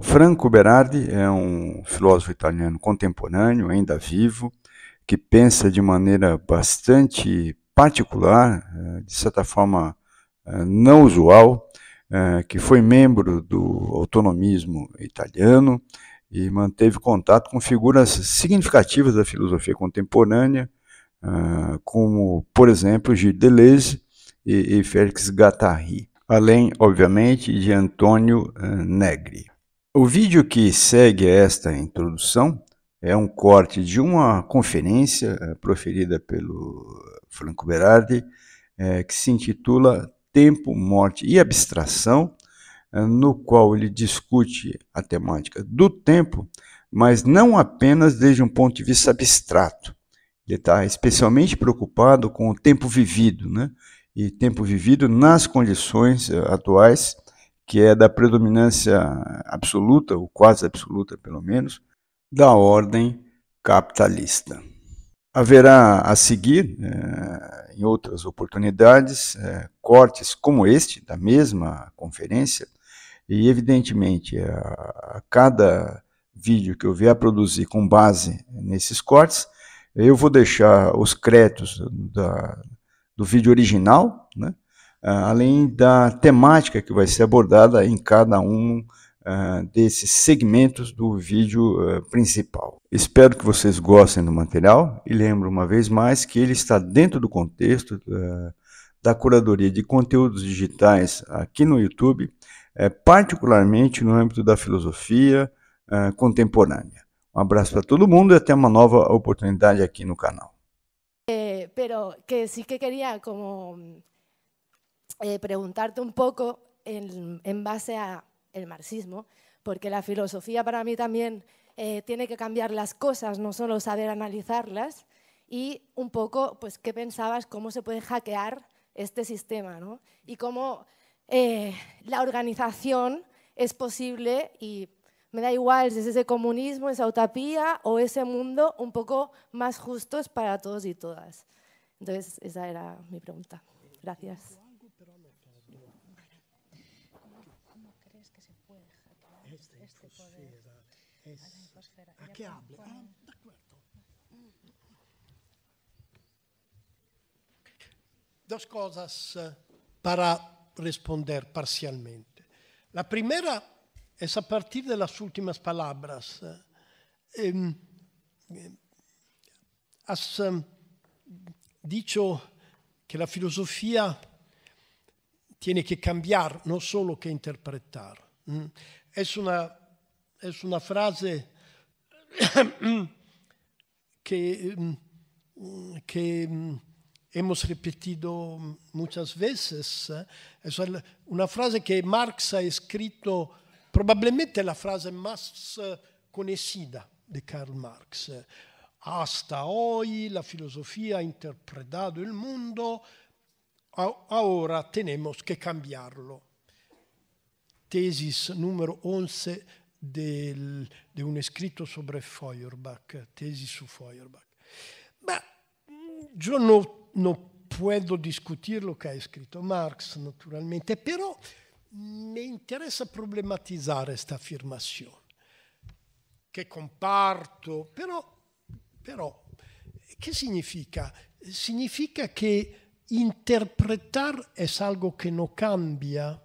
Franco Berardi é um filósofo italiano contemporâneo, ainda vivo, que pensa de maneira bastante particular, eh, de certa forma eh, não usual, eh, que foi membro do autonomismo italiano e manteve contato com figuras significativas da filosofia contemporânea, como, por exemplo, Gilles Deleuze e Félix Guattari, além, obviamente, de Antônio Negri. O vídeo que segue esta introdução é um corte de uma conferência eh, proferida pelo Franco Berardi, eh, que se intitula Tempo, Morte e Abstração, eh, no qual ele discute a temática do tempo, mas não apenas desde um ponto de vista abstrato. Ele está especialmente preocupado com o tempo vivido, né? e tempo vivido nas condições atuais que é da predominância absoluta, ou quase absoluta pelo menos, da ordem capitalista. Haverá a seguir, eh, em outras oportunidades, eh, cortes como este, da mesma conferência, e evidentemente a, a cada vídeo que eu vier a produzir com base nesses cortes, eu vou deixar os créditos da, do vídeo original, né? Ah, além da temática que vai ser abordada em cada um ah, desses segmentos do vídeo ah, principal. Espero que vocês gostem do material e lembro uma vez mais que ele está dentro do contexto da curadoria de conteúdos digitais aqui no YouTube, eh, particularmente no âmbito da filosofia contemporânea. Um abraço para todo mundo e até uma nova oportunidade aqui no canal. É, pero que sí que como Eh, preguntarte un poco en, base al marxismo, porque la filosofía para mí también eh, tiene que cambiar las cosas, no solo saber analizarlas, y un poco, pues, ¿qué pensabas? ¿Cómo se puede hackear este sistema? ¿no? Y cómo eh, la organización es posible y me da igual si es ese comunismo, esa utopía o ese mundo un poco más justos para todos y todas. Entonces, esa era mi pregunta. Gracias. Eh ¿A che hable? Ah, de acuerdo. Dos cosas eh, para responder parcialmente. La prima è a partire de ultime parole palabras. Eh, has che la filosofia tiene che cambiare non solo che interpretar. è una è una frase che, que hemos repetido muchas veces. Es eh, cioè una frase che Marx ha scritto, probabilmente la frase más eh, conocida di Karl Marx. Eh. Hasta hoy la filosofía ha interpretado el mundo, ahora tenemos que cambiarlo. Tesis numero 11 del, de un escrito sobre Feuerbach, tesi su Feuerbach. Ma mm, io non no puedo discutir che ha scritto Marx, naturalmente, però mm, mi interessa problematizzare questa affermazione, che comparto, però, però che significa? Significa che interpretare è algo che non cambia.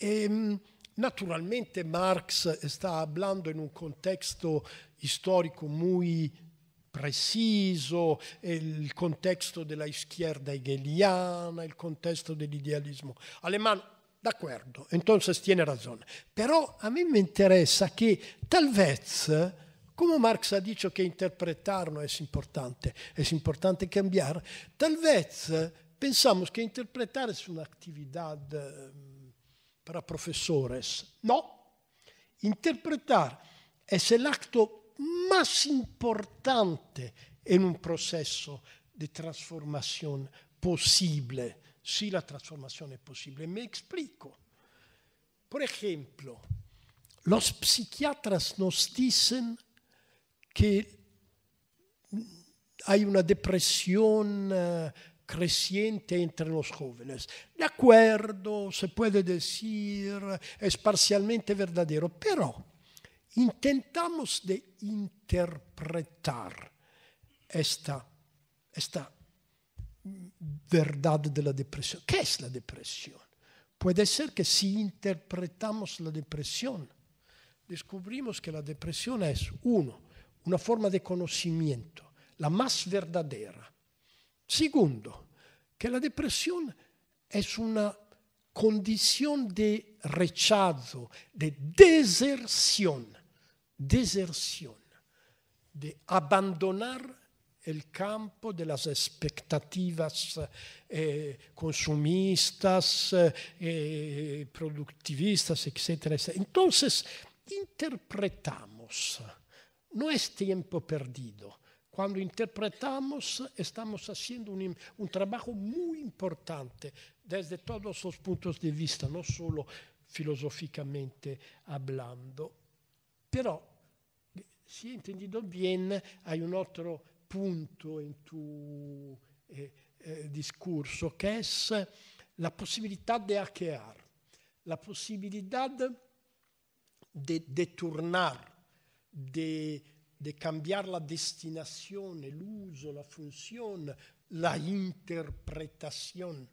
E, ehm, Naturalmente Marx sta parlando in un contesto storico molto preciso, il contesto della izquierda hegeliana, il contesto dell'idealismo alemano. D'accordo, entonces tiene ragione. Però a me mi interessa che talvez, come Marx ha detto che interpretarlo è importante, è importante cambiare, talvez pensiamo che interpretare è un'attività para profesores. No, interpretar es el acto más importante en un proceso de transformación posible, si la transformación es posible. Me explico. Por ejemplo, los psiquiatras nos dicen que hay una depresión eh, creciente entre los jóvenes. De acuerdo, se puede decir, es parcialmente verdadero, pero intentamos de interpretar esta, esta verdad de la depresión. ¿Qué es la depresión? Puede ser que si interpretamos la depresión, descubrimos que la depresión es, uno, una forma de conocimiento, la más verdadera, Segundo, que la depresión es una condición de rechazo, de deserción, de abandonar el campo de las expectativas eh, consumistas, eh, productivistas, etc. Entonces, interpretamos, no es tiempo perdido, quando interpretamos, estamos haciendo un, un trabajo muy importante desde todos los puntos de vista, no solo filosóficamente hablando. Però, si he entendido bien, hay un otro punto en tu eh, eh, discurso, que es la posibilidad de hackear, la posibilidad de deturnar, de de cambiar la destinazione, l'uso, la funzione, la interpretazione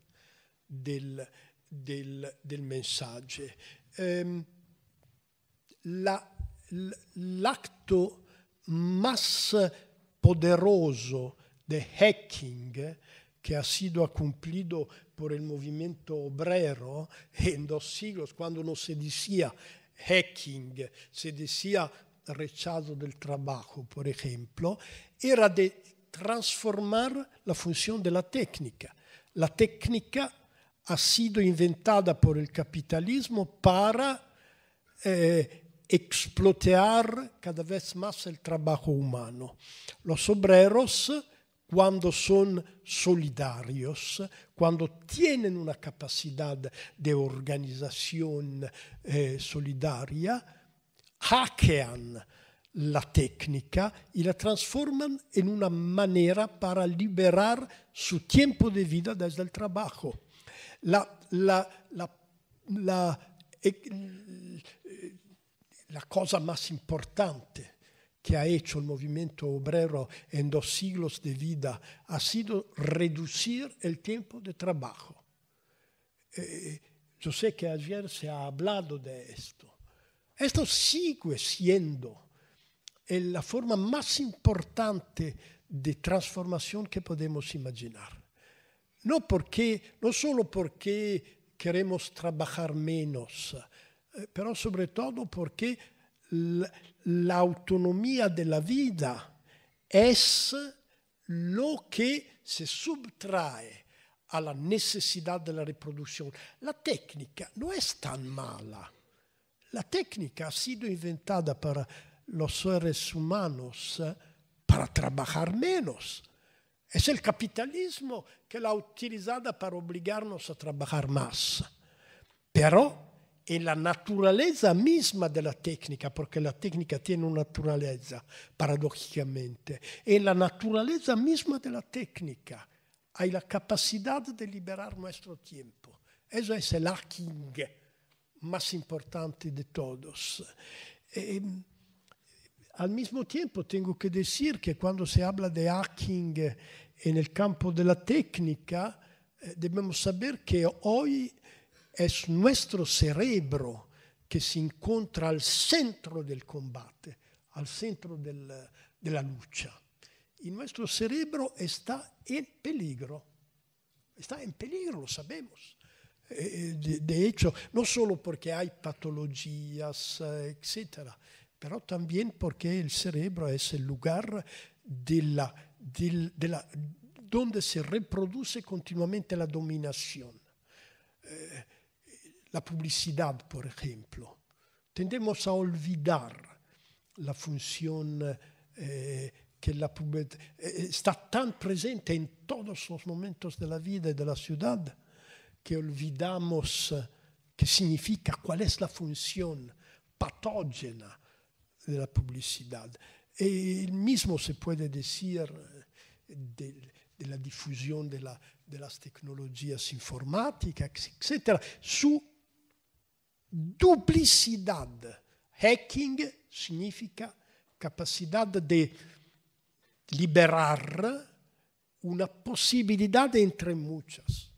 del, del, del messaggio. Eh, la, más poderoso de hacking que ha sido acumplido por el movimiento obrero en dos siglos, cuando no se decía hacking, se decía rechazo del trabajo, por ejemplo, era de transformar la función de la técnica. La técnica ha sido inventada por el capitalismo para eh, explotar cada vez más el trabajo humano. Los obreros, cuando son solidarios, cuando tienen una capacidad de organización eh, solidaria, hackean la técnica y la transforman en una manera para liberar su tiempo de vida desde el trabajo. La, la, eh, la, cosa más importante que ha hecho el movimiento obrero en dos siglos de vida ha sido reducir el tiempo de trabajo. Eh, yo sé que ayer se ha hablado de esto. Esto sigue siendo eh, la forma más importante de transformación que podemos imaginar. No, porque, no solo porque queremos trabajar menos, eh, pero sobre todo porque la autonomía de la vida es lo que se subtrae a la necesidad de la reproducción. La técnica no es tan mala. La tecnica ha sido inventada para los seres humanos para trabajar menos. Es el capitalismo que la ha utilizado para obligarnos a trabajar más. Pero è la naturaleza misma della tecnica, perché la tecnica tiene una naturaleza, paradójicamente, è la naturaleza misma della tecnica. Hay la capacidad de liberar nuestro tiempo. Eso es el hacking más importante de todos. E, al mismo tiempo tengo que decir que cuando se habla de hacking en el campo de la técnica, eh, debemos saber que hoy es nuestro cerebro que se encuentra al centro del combate, al centro del, de la lucha. Y nuestro cerebro está en peligro. Está en peligro, lo sabemos. Eh, eh, de hecho, no solo porque hay patologías, eh, etcétera, pero también porque el cerebro es el lugar de la, de, de la, donde se reproduce continuamente la dominación. Eh, la publicidad, por ejemplo. Tendemos a olvidar la función eh, que la publicidad eh, está tan presente en todos los momentos de la vida y de la ciudad que olvidamos que significa qual é a função patógena da publicidade. E o mesmo se pode dizer de, de la diffusione della, della tecnologia informatica, eccetera, su duplicità. Hacking significa capacità di liberare una possibilità entre muchas.